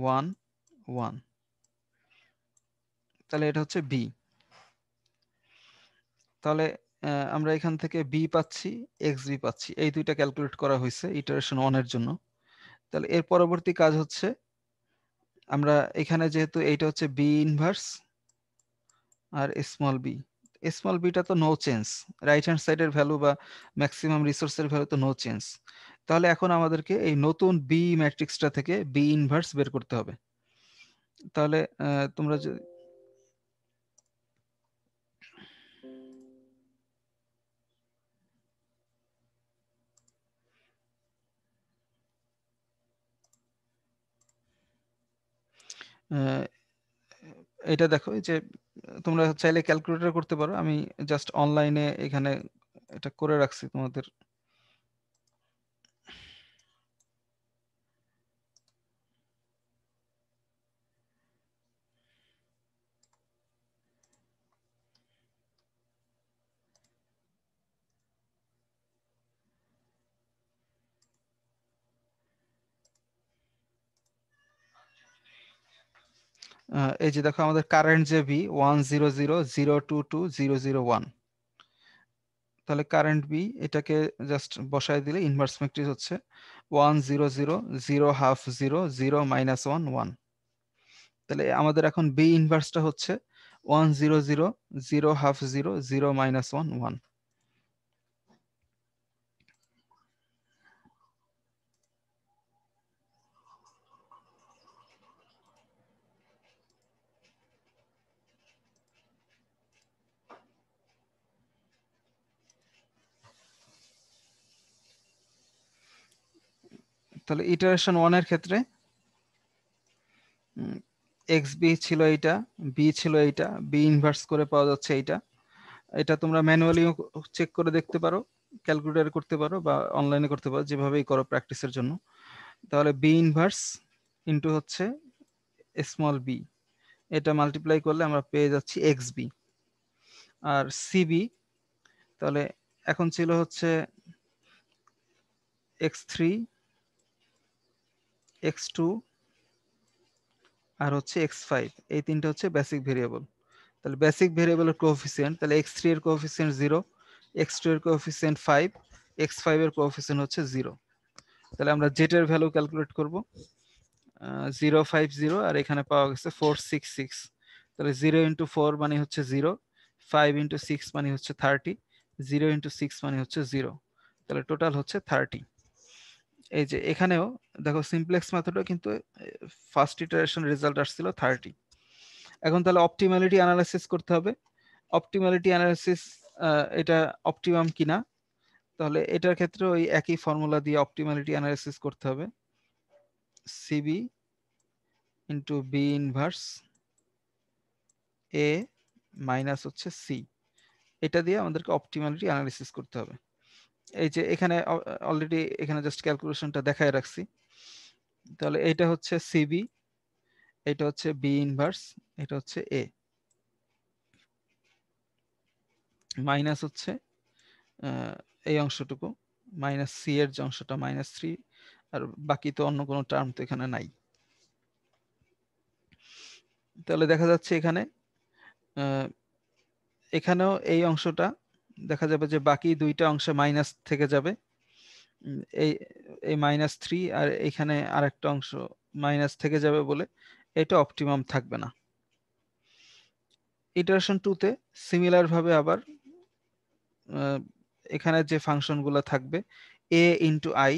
ওয়ান ওয়ান তাহলে এটা হচ্ছে বি তাহলে আমরা এখান থেকে বি পাচ্ছি এক্স বি পাচ্ছি এই দুইটা ক্যালকুলেট করা হয়েছে ইটারেশন ওয়ানের জন্য তাহলে এর পরবর্তী কাজ হচ্ছে আমরা এখানে যেহেতু এইটা হচ্ছে বি ইনভার্স আর স্মল বি স্মল বিটা তো নো চেঞ্জ রাইট হ্যান্ড সাইডের ভ্যালু বা ম্যাক্সিমাম রিসোর্সের ভ্যালু তো নো চেঞ্জ তাহলে এখন আমাদেরকে এই নতুন বি ম্যাট্রিক্সটা থেকে বি ইনভার্স বের করতে হবে তাহলে তোমরা যদি এটা দেখো যে তোমরা চাইলে ক্যালকুলেটার করতে পারো আমি জাস্ট অনলাইনে এখানে এটা করে রাখছি তোমাদের এই যে দেখো আমাদের কারেন্ট যে B one zero zero zero two two zero zero one তাহলে কারেন্ট বি এটাকে জাস্ট বসায় দিলে ইনভার্স ম্যাট্রিক্স হচ্ছে one zero zero zero half zero zero minus one one তাহলে আমাদের এখন বি ইনভার্সটা হচ্ছে one zero zero zero half zero zero minus one one তাহলে ইটারেশন ওয়ানের ক্ষেত্রে এক্স বি ছিল এইটা বি ছিল এইটা বি ইনভার্স করে পাওয়া যাচ্ছে এইটা এটা তোমরা ম্যানুয়ালিও চেক করে দেখতে পারো ক্যালকুলেটার করতে পারো বা অনলাইনে করতে পারো যেভাবেই করো প্র্যাকটিসের জন্য তাহলে বি ইনভার্স ইন্টু হচ্ছে স্মল বি এটা মাল্টিপ্লাই করলে আমরা পেয়ে যাচ্ছি এক্স বি আর সিবি তাহলে এখন ছিল হচ্ছে এক্স থ্রি এক্স টু আর হচ্ছে এক্স ফাইভ এই তিনটা হচ্ছে বেসিক ভেরিয়েবল তাহলে বেসিক ভেরিয়েবলের কোফিসিয়েন্ট তাহলে এক্স থ্রি এর কোফিসিয়েন্ট জিরো এক্স টু এর কোফিসিয়েন্ট ফাইভ এক্স ফাইভ এর কোফিসিয়েন্ট হচ্ছে জিরো তাহলে আমরা জেটের ভ্যালু ক্যালকুলেট করব জিরো ফাইভ জিরো আর এখানে পাওয়া গেছে ফোর সিক্স সিক্স তাহলে জিরো ইন্টু ফোর মানে হচ্ছে জিরো ফাইভ ইন্টু সিক্স মানে হচ্ছে থার্টি জিরো ইনটু সিক্স মানে হচ্ছে জিরো তাহলে টোটাল হচ্ছে থার্টি এই যে এখানেও দেখো সিমপ্লেক্স মেথডও কিন্তু ফার্স্ট ইটারেশন রেজাল্ট আসছিল থার্টি এখন তাহলে অপটিমালিটি অ্যানালাইসিস করতে হবে অপটিমালিটি অ্যানালাইসিস এটা অপটিমাম কিনা তাহলে এটার ক্ষেত্রে ওই একই ফর্মুলা দিয়ে অপটিমালিটি অ্যানালাইসিস করতে হবে CB into B inverse A minus হচ্ছে সি এটা দিয়ে আমাদেরকে অপটিমালিটি অ্যানালিসিস করতে হবে এই যে এখানে অলরেডি এখানে জাস্ট ক্যালকুলেশনটা দেখায় রাখছি তাহলে এটা হচ্ছে সিবি এটা হচ্ছে বি ইনভার্স এটা হচ্ছে এ মাইনাস হচ্ছে এই অংশটুকু মাইনাস সি এর যে অংশটা মাইনাস থ্রি আর বাকি তো অন্য কোনো টার্ম তো এখানে নাই তাহলে দেখা যাচ্ছে এখানে এখানেও এই অংশটা দেখা যাবে যে বাকি দুইটা অংশে মাইনাস থেকে যাবে এই এই মাইনাস থ্রি আর এখানে আর একটা অংশ মাইনাস থেকে যাবে বলে এটা অপটিমাম থাকবে না ইটারেশন টুতে সিমিলার ভাবে আবার এখানে যে ফাংশনগুলো থাকবে A into I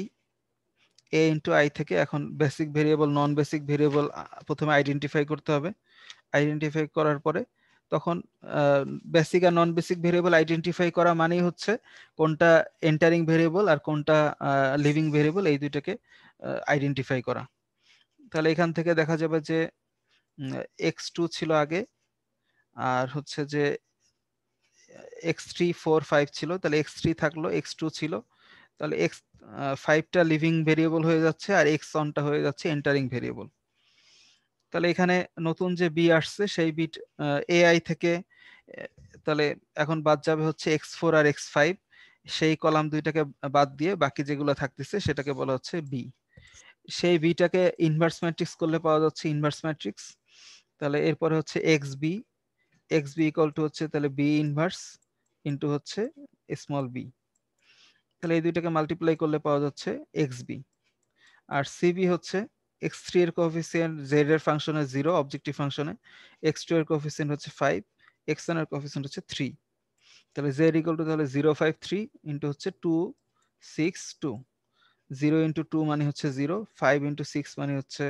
A into I থেকে এখন basic variable non basic variable প্রথমে আইডেন্টিফাই করতে হবে আইডেন্টিফাই করার পরে তখন বেসিক আর নন বেসিক ভেরিয়েবল আইডেন্টিফাই করা মানেই হচ্ছে কোনটা এন্টারিং ভেরিয়েবল আর কোনটা লিভিং ভেরিয়েবল এই দুইটাকে আইডেন্টিফাই করা তাহলে এখান থেকে দেখা যাবে যে এক্স টু ছিল আগে আর হচ্ছে যে এক্স থ্রি ফোর ফাইভ ছিল তাহলে এক্স থ্রি থাকলো এক্স টু ছিল তাহলে এক্স ফাইভটা লিভিং ভেরিয়েবল হয়ে যাচ্ছে আর এক্স ওয়ানটা হয়ে যাচ্ছে এন্টারিং ভেরিয়েবল তাহলে এখানে নতুন যে বি আসছে সেই বিট এআই থেকে তাহলে এখন বাদ যাবে হচ্ছে এক্স ফোর আর এক্স ফাইভ সেই কলাম দুইটাকে বাদ দিয়ে বাকি যেগুলো থাকতেছে সেটাকে বলা হচ্ছে বি সেই বিটাকে ইনভার্স ম্যাট্রিক্স করলে পাওয়া যাচ্ছে ইনভার্স ম্যাট্রিক্স তাহলে এরপরে হচ্ছে x B x B equal to হচ্ছে তাহলে বি ইনভার্স ইন্টু হচ্ছে স্মল বি তাহলে এই দুইটাকে মাল্টিপ্লাই করলে পাওয়া যাচ্ছে এক্স বি আর সিবি হচ্ছে এক্স থ্রি এর কোফিসিয়েন্ট জেড এর ফাংশনে জিরো অবজেক্টিভ ফাংশনে এক্স টু এর কোফিসিয়েন্ট হচ্ছে ফাইভ এক্স ওয়ান এর কোফিসিয়েন্ট হচ্ছে থ্রি তাহলে জেড ইকুয়াল টু তাহলে জিরো ফাইভ থ্রি ইন্টু হচ্ছে two six two zero into two মানে হচ্ছে জিরো ফাইভ ইন্টু সিক্স মানে হচ্ছে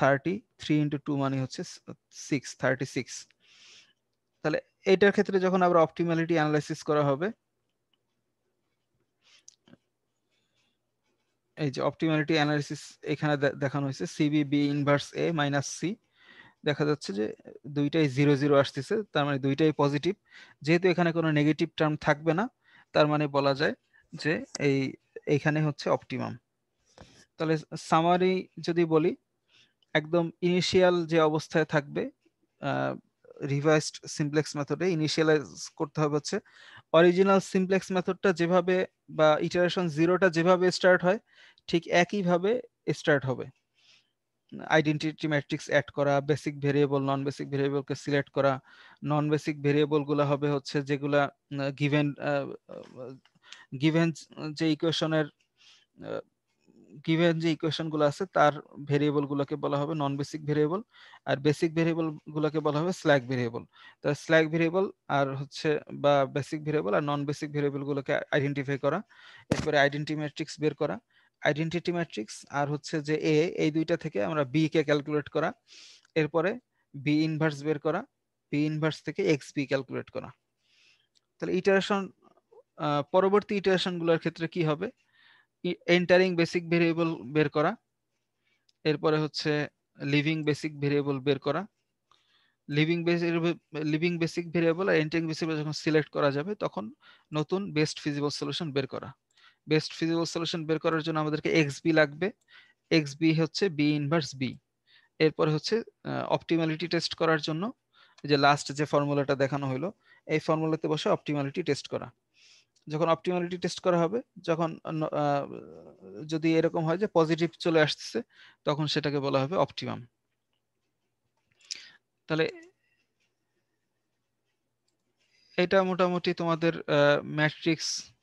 থার্টি থ্রি ইন্টু টু মানে হচ্ছে সিক্স থার্টি সিক্স তাহলে এইটার ক্ষেত্রে যখন আবার অপটিমালিটি অ্যানালাইসিস করা হবে এই যে অপটিমালিটি অ্যানালিসিস এখানে দেখানো হয়েছে CB B inverse A minus C দেখা যাচ্ছে যে দুইটাই জিরো জিরো আসতেছে তার মানে দুইটাই পজিটিভ যেহেতু এখানে কোনো নেগেটিভ টার্ম থাকবে না তার মানে বলা যায় যে এই এইখানে হচ্ছে অপটিমাম তাহলে সামারি যদি বলি একদম ইনিশিয়াল যে অবস্থায় থাকবে রিভাইসড সিমপ্লেক্স মেথডে ইনিশিয়ালাইজ করতে হবে হচ্ছে অরিজিনাল সিমপ্লেক্স মেথডটা যেভাবে বা ইটারেশন জিরোটা যেভাবে স্টার্ট হয় ঠিক একইভাবে স্টার্ট হবে আইডেন্টিটি ম্যাট্রিক্স অ্যাড করা বেসিক ভেরিয়েবল নন বেসিক ভেরিয়েবলকে সিলেক্ট করা নন বেসিক ভেরিয়েবলগুলো হবে হচ্ছে যেগুলা গিভেন গিভেন যে ইকুয়েশনের গিভেন যে ইকুয়েশন গুলো আছে তার ভেরিয়েবল গুলোকে বলা হবে নন বেসিক ভেরিয়েবল আর বেসিক ভেরিয়েবল গুলোকে বলা হবে স্ল্যাক ভেরিয়েবল তো স্ল্যাক ভেরিয়েবল আর হচ্ছে বা বেসিক ভেরিয়েবল আর নন বেসিক ভেরিয়েবল গুলোকে আইডেন্টিফাই করা এরপরে আইডেন্টি ম্যাট্রিক্স বের করা আইডেন্টিটি ম্যাট্রিক্স আর হচ্ছে যে এ এই দুইটা থেকে আমরা বি কে ক্যালকুলেট করা এরপরে বি ইনভার্স বের করা বি ইনভার্স থেকে এক্স বি ক্যালকুলেট করা তাহলে ইটারেশন পরবর্তী ইটারেশনগুলোর ক্ষেত্রে কি হবে এন্টারিং বেসিক ভেরিয়েবল বের করা এরপরে হচ্ছে লিভিং বেসিক ভেরিয়েবল বের করা লিভিং লিভিং বেসিক ভেরিয়েবল আর এন্টারিং বেসিক যখন সিলেক্ট করা যাবে তখন নতুন বেস্ট ফিজিবল সলিউশন বের করা বেস্ট ফিজিবল সলিউশন বের করার জন্য আমাদেরকে এক্স বি লাগবে এক্স বি হচ্ছে বি ইনভার্স বি এরপরে হচ্ছে অপটিমালিটি টেস্ট করার জন্য যে লাস্ট যে ফর্মুলাটা দেখানো হলো এই ফর্মুলাতে বসে অপটিমালিটি টেস্ট করা যখন অপটিমালিটি টেস্ট করা হবে যখন যদি এরকম হয় যে পজিটিভ চলে আসছে তখন সেটাকে বলা হবে অপটিমাম তাহলে এটা মোটামুটি তোমাদের ম্যাট্রিক্স